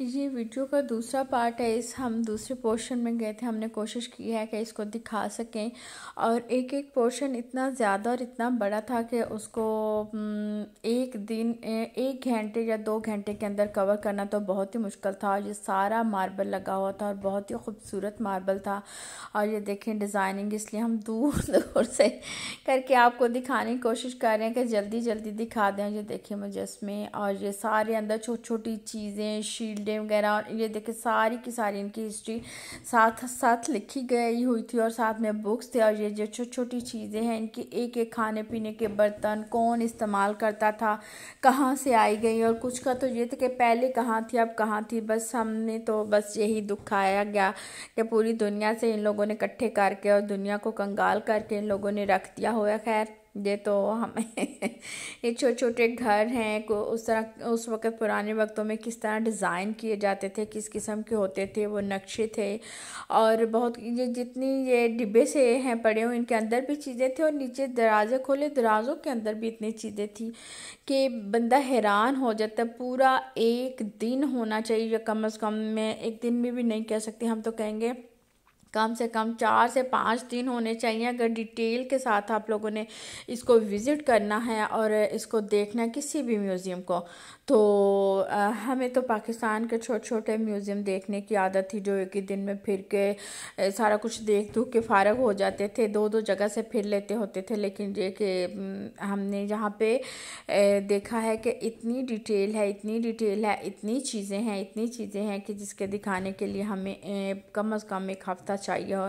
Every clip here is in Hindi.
ये वीडियो का दूसरा पार्ट है इस हम दूसरे पोर्शन में गए थे हमने कोशिश की है कि इसको दिखा सकें और एक एक पोर्शन इतना ज़्यादा और इतना बड़ा था कि उसको एक दिन एक घंटे या दो घंटे के अंदर कवर करना तो बहुत ही मुश्किल था और ये सारा मार्बल लगा हुआ था और बहुत ही खूबसूरत मार्बल था और ये देखें डिज़ाइनिंग इसलिए हम दूर दूर से करके आपको दिखाने की कोशिश कर रहे हैं कि जल्दी जल्दी दिखा दें ये देखें इसमें और ये सारे अंदर छोटी छोटी चीज़ें शील्ड वीडियो वगैरह ये देखिए सारी की सारी इनकी हिस्ट्री साथ साथ लिखी गई हुई थी और साथ में बुक्स थे और ये जो छोटी छोटी चीज़ें हैं इनकी एक एक खाने पीने के बर्तन कौन इस्तेमाल करता था कहाँ से आई गई और कुछ का तो ये था कि पहले कहाँ थी अब कहाँ थी बस हमने तो बस यही दुखाया गया कि पूरी दुनिया से इन लोगों ने इकट्ठे करके और दुनिया को कंगाल करके इन लोगों ने रख दिया हुआ खैर ये तो हमें ये छोटे छोटे घर हैं को उस तरह उस वक्त पुराने वक्तों में किस तरह डिज़ाइन किए जाते थे किस किस्म के होते थे वो नक्शे थे और बहुत ये जितनी ये डिब्बे से हैं पड़े हुए इनके अंदर भी चीज़ें थी और नीचे दराजे खोले दराज़ों के अंदर भी इतनी चीज़ें थी कि बंदा हैरान हो जाता पूरा एक दिन होना चाहिए कम अज़ कम मैं एक दिन में भी नहीं कह सकती हम तो कहेंगे कम से कम चार से पाँच दिन होने चाहिए अगर डिटेल के साथ आप लोगों ने इसको विज़िट करना है और इसको देखना है किसी भी म्यूज़ियम को तो आ, हमें तो पाकिस्तान के छोटे छोटे म्यूज़ियम देखने की आदत थी जो एक ही दिन में फिर के सारा कुछ देख दूख के फारग हो जाते थे दो दो जगह से फिर लेते होते थे लेकिन ये कि हमने यहाँ पे देखा है कि इतनी डिटेल है इतनी डिटेल है इतनी चीज़ें हैं इतनी चीज़ें हैं कि जिसके दिखाने के लिए हमें कम अज़ कम एक हफ़्ता चाहिए हो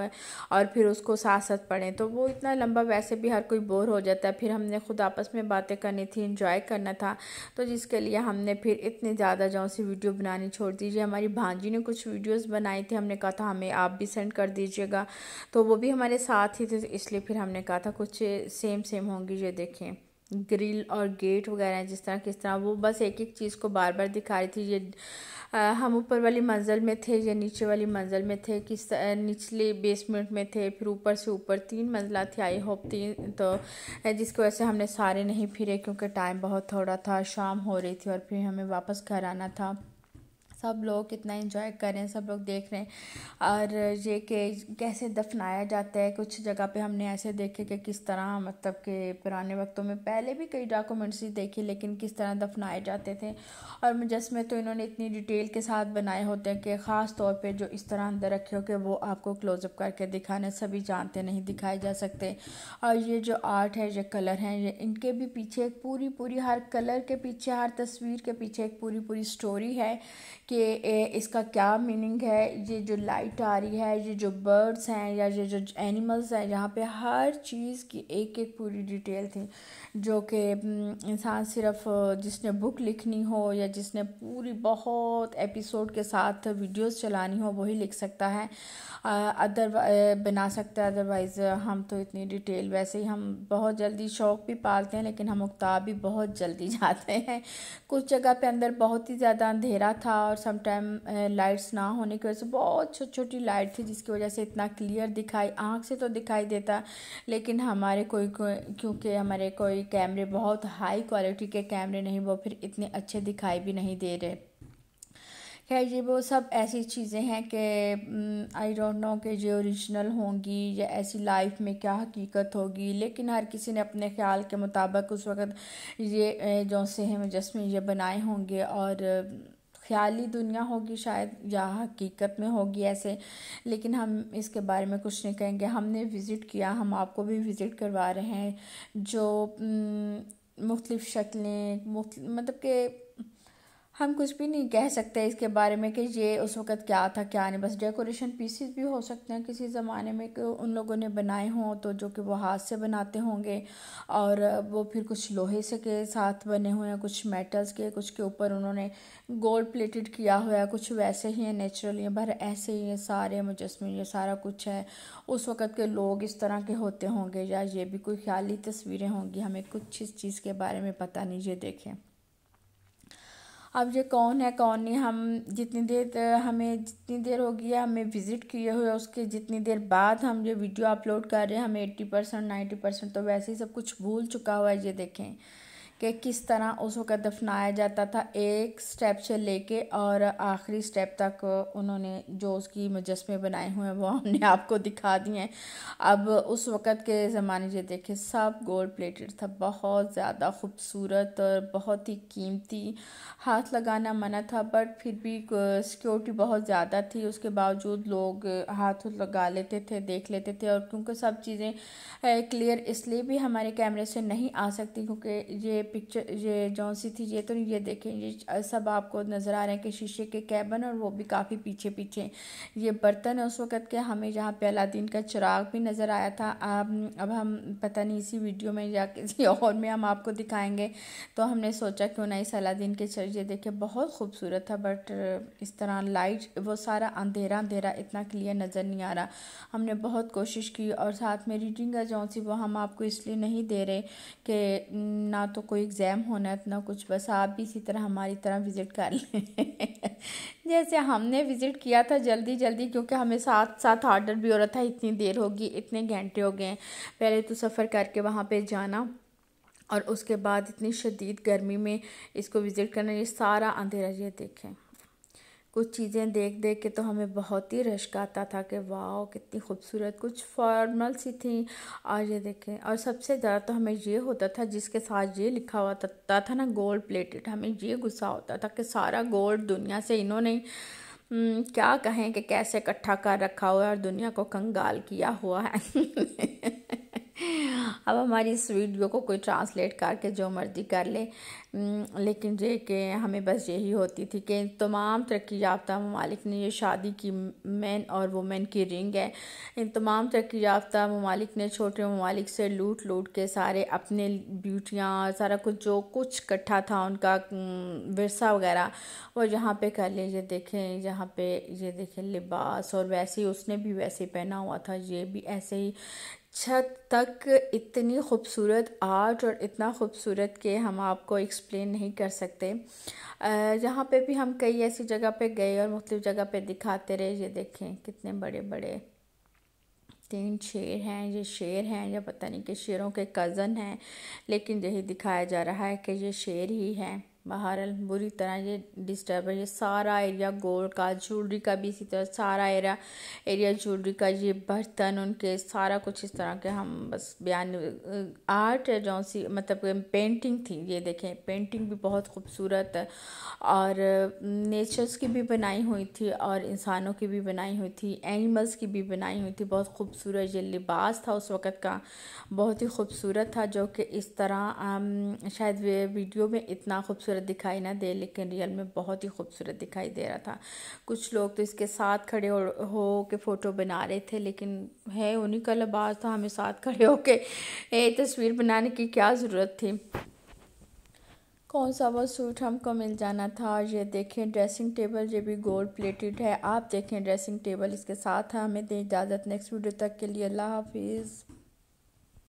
और फिर उसको साथ साथ पढ़ें तो वो इतना लंबा वैसे भी हर कोई बोर हो जाता है फिर हमने खुद आपस में बातें करनी थी इंजॉय करना था तो जिसके लिए हमने फिर इतने ज़्यादा जो से वीडियो बनानी छोड़ दीजिए हमारी भांजी ने कुछ वीडियोस बनाई थी हमने कहा था हमें आप भी सेंड कर दीजिएगा तो वो भी हमारे साथ ही थे तो इसलिए फिर हमने कहा था कुछ सेम सेम होंगी ये देखें ग्रिल और गेट वगैरह जिस तरह किस तरह वो बस एक एक चीज़ को बार बार दिखा रही थी ये आ, हम ऊपर वाली मंजिल में थे या नीचे वाली मंजिल में थे किस निचले बेसमेंट में थे फिर ऊपर से ऊपर तीन मंजिला थी आई होप तीन तो जिसकी वजह से हमने सारे नहीं फिरे क्योंकि टाइम बहुत थोड़ा था शाम हो रही थी और फिर हमें वापस घर आना था सब लोग कितना इन्जॉय करें सब लोग देख रहे हैं और ये कि कैसे दफनाया जाता है कुछ जगह पे हमने ऐसे देखे कि किस तरह मतलब कि पुराने वक्तों में पहले भी कई डॉक्यूमेंट्स ही देखे लेकिन किस तरह दफनाए जाते थे और मुजस्मे तो इन्होंने इतनी डिटेल के साथ बनाए होते हैं कि ख़ास तौर पर जो इस तरह अंदर रखे हो कि वो आपको क्लोजअप करके दिखाने सभी जानते नहीं दिखाए जा सकते और ये जो आर्ट है ये कलर हैं ये इनके भी पीछे एक पूरी पूरी हर कलर के पीछे हर तस्वीर के पीछे एक पूरी पूरी स्टोरी है कि इसका क्या मीनिंग है ये जो लाइट आ रही है ये जो बर्ड्स हैं या ये जो एनिमल्स हैं यहाँ पे हर चीज़ की एक एक पूरी डिटेल थी जो कि हम्म, इंसान सिर्फ जिसने बुक लिखनी हो या जिसने पूरी बहुत एपिसोड के साथ वीडियोस चलानी हो वही लिख सकता है अदर बना सकता है अदरवाइज़ हम तो इतनी डिटेल वैसे ही हम बहुत जल्दी शौक़ भी पालते हैं लेकिन हम उकता भी बहुत जल्दी जाते हैं कुछ जगह पे अंदर बहुत ही ज़्यादा अंधेरा था और सम टाइम लाइट्स ना होने की वजह से बहुत छोटी छोटी लाइट थी जिसकी वजह से इतना क्लियर दिखाई आँख से तो दिखाई देता लेकिन हमारे कोई को, क्योंकि हमारे कोई कैमरे बहुत हाई क्वालिटी के कैमरे नहीं वो फिर इतने अच्छे दिखाई भी नहीं दे रहे खैर ये वो सब ऐसी चीज़ें हैं कि आई डोंट नो कि ये ओरिजिनल होंगी या ऐसी लाइफ में क्या हकीकत होगी लेकिन हर किसी ने अपने ख्याल के मुताबिक उस वक़्त ये eh, जो से हैं मुजस्मे ये बनाए होंगे और ख्याली दुनिया होगी शायद या हकीकत में होगी ऐसे लेकिन हम इसके बारे में कुछ नहीं कहेंगे हमने विज़िट किया हम आपको भी विज़िट करवा रहे हैं जो मुख्तलिफ़ शक्लें मतलब के हम कुछ भी नहीं कह सकते इसके बारे में कि ये उस वक़्त क्या था क्या नहीं बस डेकोरेशन पीसीस भी हो सकते हैं किसी ज़माने में कि उन लोगों ने बनाए हों तो जो कि वो हाथ से बनाते होंगे और वो फिर कुछ लोहे से के साथ बने हुए हैं कुछ मेटल्स के कुछ के ऊपर उन्होंने गोल्ड प्लेटेड किया हुआ है कुछ वैसे ही है नेचुरली भर ऐसे ही सारे मुजस्मे ये सारा कुछ है उस वक़्त के लोग इस तरह के होते होंगे या ये भी कोई ख्याली तस्वीरें होंगी हमें कुछ इस चीज़ के बारे में पता नहीं ये देखें अब ये कौन है कौन नहीं हम जितनी देर हमें जितनी देर होगी हमें विज़िट किए हुए उसके जितनी देर बाद हम ये वीडियो अपलोड कर रहे हैं हमें एट्टी परसेंट नाइन्टी परसेंट तो वैसे ही सब कुछ भूल चुका हुआ है ये देखें कि किस तरह उसका दफनाया जाता था एक स्टेप से लेके और आखिरी स्टेप तक उन्होंने जो उसकी मुजस्मे बनाए हुए हैं वो हमने आपको दिखा दिए हैं अब उस वक़्त के ज़माने से देखे सब गोल्ड प्लेटेड था बहुत ज़्यादा खूबसूरत और बहुत ही कीमती हाथ लगाना मना था बट फिर भी सिक्योरिटी बहुत ज़्यादा थी उसके बावजूद लोग हाथ लगा लेते थे देख लेते थे और क्योंकि सब चीज़ें क्लियर इसलिए भी हमारे कैमरे से नहीं आ सकती क्योंकि ये पिक्चर ये जौन सी थी ये तो ये देखें ये सब आपको नज़र आ रहे हैं कि शीशे के कैबन और वो भी काफ़ी पीछे पीछे ये बर्तन है उस वक़्त के हमें यहाँ पे अलादीन का चिराग भी नज़र आया था अब अब हम पता नहीं इसी वीडियो में या किसी और में हम आपको दिखाएंगे तो हमने सोचा क्यों ना इस अलादीन के चर ये देखे बहुत खूबसूरत था बट इस तरह लाइट वो सारा अंधेरा अंधेरा इतना क्लियर नज़र नहीं आ रहा हमने बहुत कोशिश की और साथ में रीडिंग का जौन सी वो हम आपको इसलिए नहीं दे रहे कि ना तो कोई कोई एग्ज़ाम होना है तो ना कुछ बस आप भी इसी तरह हमारी तरह विज़िट कर लें जैसे हमने विज़िट किया था जल्दी जल्दी क्योंकि हमें साथ साथ ऑर्डर भी हो रहा था इतनी देर होगी इतने घंटे हो गए पहले तो सफ़र करके वहाँ पे जाना और उसके बाद इतनी शदीद गर्मी में इसको विज़िट करना ये सारा अंधेरा ये देखें कुछ चीज़ें देख देख के तो हमें बहुत ही रश्क आता था कि वाह कितनी खूबसूरत कुछ फॉर्मल सी थी और ये देखें और सबसे ज़्यादा तो हमें ये होता था जिसके साथ ये लिखा हुआ था, था ना गोल्ड प्लेटेड हमें ये गुस्सा होता था कि सारा गोल्ड दुनिया से इन्होंने हम्म, क्या कहें कि कैसे इकट्ठा कर रखा हुआ है और दुनिया को कंगाल किया हुआ है अब हमारी इस वीडियो को कोई ट्रांसलेट करके जो मर्ज़ी कर ले लेकिन ये कि हमें बस यही होती थी कि तमाम तरक्की याफ्ता ममालिक ने ये शादी की मैन और वुमेन की रिंग है इन तमाम तरक्की याफ्ता ममालिक ने छोटे ममालिक से लूट लूट के सारे अपने ब्यूटियाँ सारा कुछ जो कुछ इकट्ठा था उनका वरसा वगैरह वो यहाँ पे कर लें ये देखें यहाँ पे ये देखें लिबास और वैसे ही उसने भी वैसे पहना हुआ था ये भी ऐसे ही छत तक इतनी खूबसूरत आर्ट और इतना खूबसूरत कि हम आपको एक्सप्लेन नहीं कर सकते यहाँ पे भी हम कई ऐसी जगह पे गए और मुख्तु जगह पे दिखाते रहे ये देखें कितने बड़े बड़े तीन शेर हैं ये शेर हैं या पता नहीं कि शेरों के कज़न हैं लेकिन यही दिखाया जा रहा है कि ये शेर ही हैं बहरहाल बुरी तरह ये डिस्टर्ब है ये सारा एरिया गोल्ड का ज्वेलरी का भी इसी तरह सारा एरिया एरिया ज्वेलरी का ये बर्तन उनके सारा कुछ इस तरह के हम बस बयान आर्ट है जो सी मतलब पेंटिंग थी ये देखें पेंटिंग भी बहुत खूबसूरत है और नेचर्स की भी बनाई हुई थी और इंसानों की भी बनाई हुई थी एनिमल्स की भी बनाई हुई थी बहुत खूबसूरत ये लिबास था उस वक़्त का बहुत ही खूबसूरत था जो कि इस तरह शायद वीडियो में इतना खूबसूरत खूबसूरत दिखाई ना दे लेकिन रियल में बहुत ही खूबसूरत दिखाई दे रहा था कुछ लोग तो इसके साथ खड़े हो, के फ़ोटो बना रहे थे लेकिन है उन्हीं का लबास था हमें साथ खड़े होके के तस्वीर बनाने की क्या ज़रूरत थी कौन सा वो सूट हमको मिल जाना था ये देखें ड्रेसिंग टेबल ये भी गोल्ड प्लेटेड है आप देखें ड्रेसिंग टेबल इसके साथ है हमें दें इजाज़त नेक्स्ट वीडियो तक के लिए अल्लाह हाफिज़